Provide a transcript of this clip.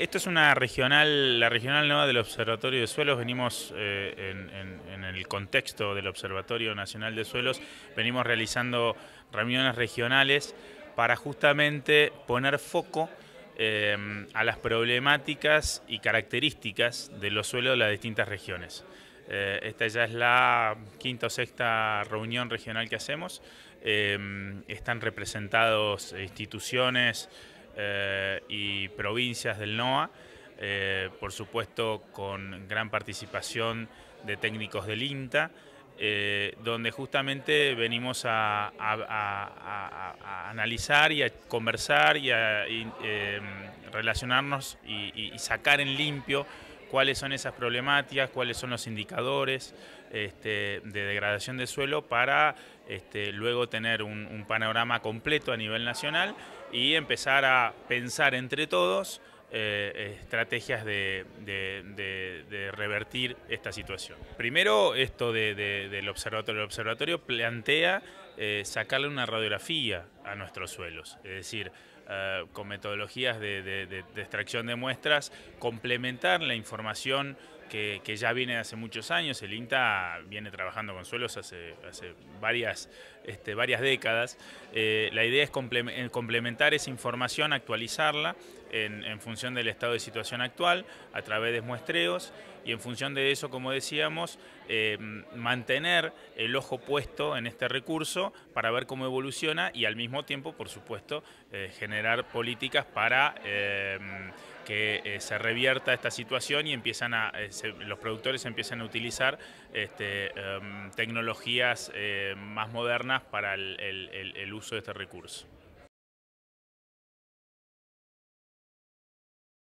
esto es una regional, la regional nueva del Observatorio de Suelos. Venimos eh, en, el contexto del Observatorio Nacional de Suelos, venimos realizando reuniones regionales para justamente poner foco eh, a las problemáticas y características de los suelos de las distintas regiones. Eh, esta ya es la quinta o sexta reunión regional que hacemos. están representados instituciones, eh, y provincias del NOA, eh, por supuesto con gran participación de técnicos del INTA, eh, donde justamente venimos a, analizar y a conversar y a relacionarnos y sacar en limpio cuáles son esas problemáticas, cuáles son los indicadores este, de degradación de suelo para este, luego tener un panorama completo a nivel nacional y empezar a pensar entre todos eh, estrategias de, revertir esta situación. Primero, esto del observatorio. El observatorio plantea eh, sacarle una radiografía a nuestros suelos, es decir, eh, con metodologías de extracción de muestras, complementar la información que, ya viene hace muchos años. El INTA viene trabajando con suelos hace, varias, este, varias décadas. Eh, la idea es eh, complementar esa información, actualizarla en, función del estado de situación actual, a través de muestreos, y en función de eso, como decíamos, eh, mantener el ojo puesto en este recurso para ver cómo evoluciona y al mismo tiempo, por supuesto, generar políticas para que se revierta esta situación y empiezan a los productores empiezan a utilizar este, em, tecnologías eh, más modernas para el uso de este recurso.